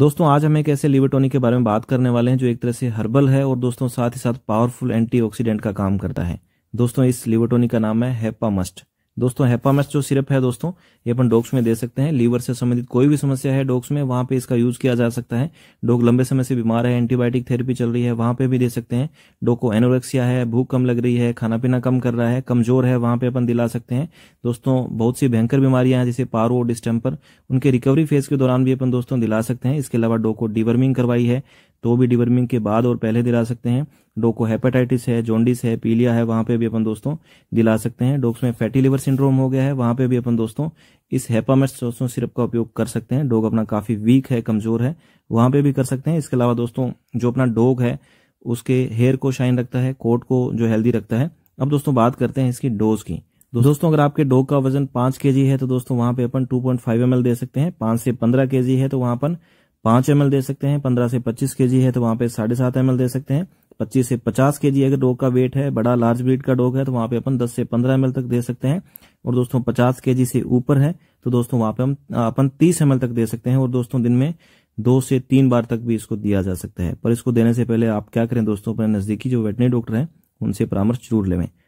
दोस्तों आज हम एक ऐसे लीवर के बारे में बात करने वाले हैं जो एक तरह से हर्बल है और दोस्तों साथ ही साथ पावरफुल एंटीऑक्सीडेंट का काम करता है दोस्तों इस लीवर का नाम है हेपा मस्ट दोस्तों हेपामेस जो सिरप है दोस्तों ये अपन डॉग्स में दे सकते हैं लीवर से संबंधित कोई भी समस्या है डॉग्स में वहां पे इसका यूज किया जा सकता है डॉग लंबे समय से बीमार है एंटीबायोटिक थेरेपी चल रही है वहां पे भी दे सकते हैं डॉग को एनोरेक्सिया है भूख कम लग रही है खाना पीना कम कर रहा है कमजोर है वहां पे अपन दिला सकते हैं दोस्तों बहुत सी भयंकर बीमारियां हैं जैसे पारो डिस्टेम्पर उनके रिकवरी फेज के दौरान भी अपन दोस्तों दिला सकते हैं इसके अलावा डॉग को डिवर्मिंग करवाई है तो भी डिवर्मिंग के बाद और पहले दिला सकते हैं डॉग को हेपेटाइटिस है जोंडिस है पीलिया है वहां पे भी अपन दोस्तों दिला सकते हैं डॉग्स में फैटी लिवर सिंड्रोम हो गया है वहां पे भी अपन दोस्तों इस हेपामेस्टोसो सिरप का उपयोग कर सकते हैं डॉग अपना काफी वीक है कमजोर है वहां पे भी कर सकते हैं इसके अलावा दोस्तों जो अपना डॉग है उसके हेयर को शाइन रखता है कोट को जो हेल्दी रखता है अब दोस्तों बात करते हैं इसकी डोज की दोस्तों अगर आपके डॉग का वजन पांच के है तो दोस्तों वहां पे अपन टू पॉइंट दे सकते हैं पांच से पंद्रह के है तो वहां पर पांच एम दे सकते हैं पंद्रह से पच्चीस के है तो वहां पे साढ़े सात एम दे सकते हैं पच्चीस से पचास के अगर डोग का वेट है बड़ा लार्ज ब्रीड का डोग है तो वहां पे अपन दस से पंद्रह एम तक दे सकते हैं और दोस्तों पचास के से ऊपर है तो दोस्तों वहां पे हम अपन तीस एम तक दे सकते हैं और दोस्तों दिन में दो से तीन बार तक भी इसको दिया जा सकता है पर इसको देने से पहले आप क्या करें दोस्तों अपने नजदीकी जो वेटनरी डॉक्टर हैं उनसे परामर्श जरूर लेवें